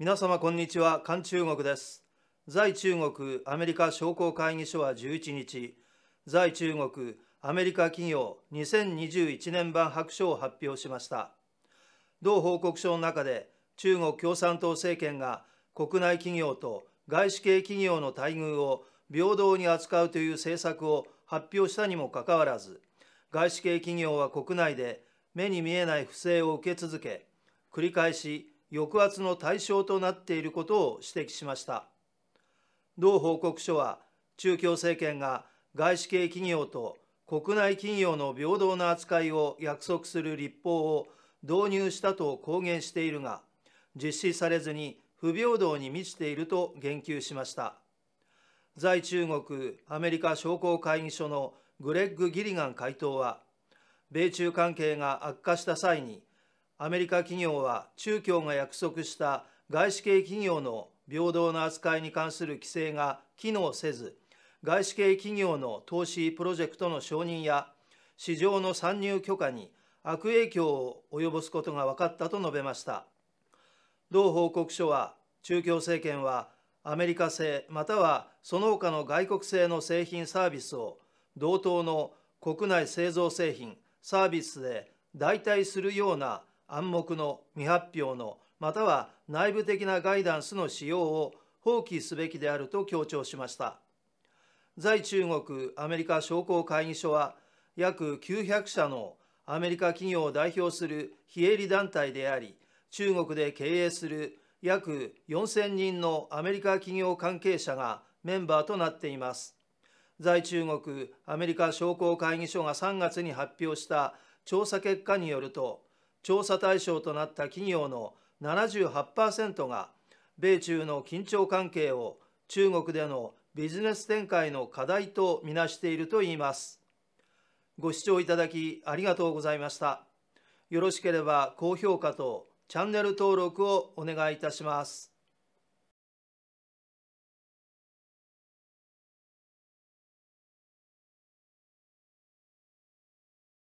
皆様こんにちは韓中国です在中国アメリカ商工会議所は11日在中国アメリカ企業2021年版白書を発表しました同報告書の中で中国共産党政権が国内企業と外資系企業の待遇を平等に扱うという政策を発表したにもかかわらず外資系企業は国内で目に見えない不正を受け続け繰り返し抑圧の対象となっていることを指摘しました同報告書は中共政権が外資系企業と国内企業の平等な扱いを約束する立法を導入したと公言しているが実施されずに不平等に満ちていると言及しました在中国アメリカ商工会議所のグレッグ・ギリガン会頭は米中関係が悪化した際にアメリカ企業は中共が約束した外資系企業の平等な扱いに関する規制が機能せず、外資系企業の投資プロジェクトの承認や市場の参入許可に悪影響を及ぼすことが分かったと述べました。同報告書は、中共政権はアメリカ製またはその他の外国製の製品サービスを同等の国内製造製品サービスで代替するような暗黙の未発表のまたは内部的なガイダンスの使用を放棄すべきであると強調しました在中国アメリカ商工会議所は約900社のアメリカ企業を代表する非営利団体であり中国で経営する約4000人のアメリカ企業関係者がメンバーとなっています在中国アメリカ商工会議所が3月に発表した調査結果によると調査対象となった企業の78%が米中の緊張関係を中国でのビジネス展開の課題とみなしているといいます。ご視聴いただきありがとうございました。よろしければ高評価とチャンネル登録をお願いいたします。